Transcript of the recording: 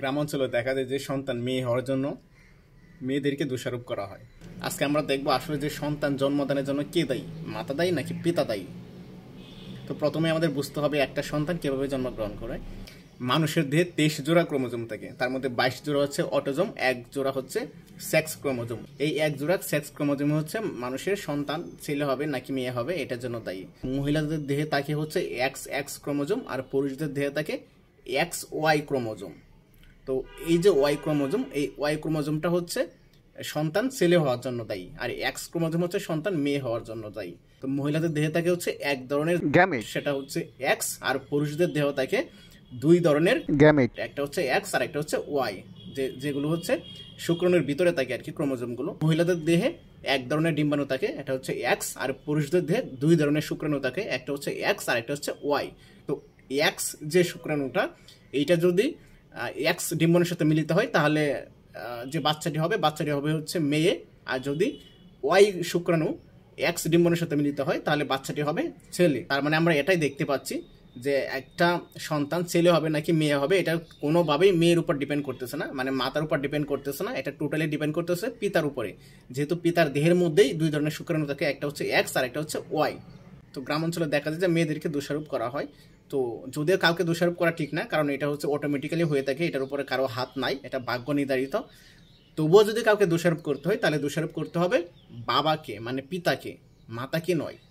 গ্রামাঞ্চলে দেখা যায় যে সন্তান মেয়ে হওয়ার জন্য মেয়েদেরকে দোষারোপ করা হয় আজকে আমরা দেখব আসলে যে সন্তান জন্মদানের জন্য কে দায়ী মাতা দায়ী নাকি পিতা দায়ী তো প্রথমে আমাদের বুঝতে হবে একটা সন্তান কীভাবে জন্মগ্রহণ করে মানুষের দেহে তেইশ জোড়া ক্রোমোজোম থাকে তার মধ্যে বাইশ জোড়া হচ্ছে অটোজোম এক জোড়া হচ্ছে সেক্স ক্রোমোজোম এই এক জোড়া সেক্স ক্রোমোজোম হচ্ছে মানুষের সন্তান ছেলে হবে নাকি মেয়ে হবে এটার জন্য দায়ী মহিলাদের দেহে থাকে হচ্ছে এক্স এক্স ক্রোমোজোম আর পুরুষদের দেহে থাকে এক্স ওয়াই ক্রোমোজোম তো এই যে ওয়াই ক্রোমোজোম এই ওয়াই ক্রোমোজোমটা হচ্ছে সন্তান ছেলে হওয়ার জন্য দায়ী আর এক্স ক্রোমোজোম হচ্ছে সন্তান মেয়ে হওয়ার জন্য দায়ী তো মহিলাদের দেহে থাকে হচ্ছে এক ধরনের গ্যামেট সেটা হচ্ছে এক্স আর পুরুষদের দেহ থাকে দুই ধরনের গ্যামেট একটা হচ্ছে এক্স আর একটা হচ্ছে ওয়াই যে যেগুলো হচ্ছে শুক্রণের ভিতরে থাকে আর কি ক্রোমোজোমগুলো মহিলাদের দেহে এক ধরনের ডিম্বাণু থাকে এটা হচ্ছে এক্স আর পুরুষদের দেহে দুই ধরনের শুক্রাণু থাকে একটা হচ্ছে এক্স আর একটা হচ্ছে ওয়াই তো এক্স যে শুক্রাণুটা এইটা যদি এক্স ডিম্বনের সাথে মিলিত হয় তাহলে যে বাচ্চাটি হবে বাচ্চাটি হবে হচ্ছে মেয়ে আর যদি ওয়াই শুক্রাণু এক্স ডিম্বনের সাথে মিলিত হয় তাহলে বাচ্চাটি হবে ছেলে তার মানে আমরা এটাই দেখতে পাচ্ছি যে একটা সন্তান ছেলে হবে নাকি মেয়ে হবে এটা কোনোভাবেই মেয়ের উপর ডিপেন্ড করতেছে না মানে মাতার উপর ডিপেন্ড করতেছে না এটা টোটালি ডিপেন্ড করতেছে পিতার উপরে যেহেতু পিতার দেহের মধ্যেই দুই ধরনের শুক্রাণু থাকে একটা হচ্ছে এক্স আর একটা হচ্ছে ওয়াই তো গ্রাম অঞ্চলে দেখা যায় যে মেয়েদেরকে দোষারোপ করা হয় তো যদিও কাউকে দোষারোপ করা ঠিক না কারণ এটা হচ্ছে অটোমেটিক্যালি হয়ে থাকে এটার উপরে কারো হাত নাই এটা ভাগ্য নির্ধারিত তবুও যদি কাউকে দোষারোপ করতে হয় তাহলে দোষারোপ করতে হবে বাবাকে মানে পিতাকে মাতাকে নয়